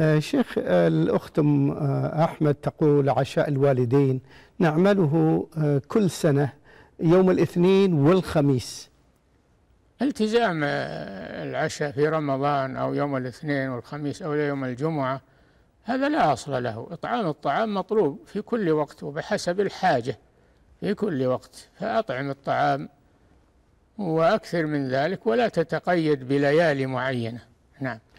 آه، شيخ آه، الأخت أم آه، أحمد تقول عشاء الوالدين نعمله كل سنة يوم الاثنين والخميس التزام العشاء في رمضان أو يوم الاثنين والخميس أو يوم الجمعة هذا لا أصل له إطعام الطعام مطلوب في كل وقت وبحسب الحاجة في كل وقت فأطعم الطعام وأكثر من ذلك ولا تتقيد بليالي معينة نعم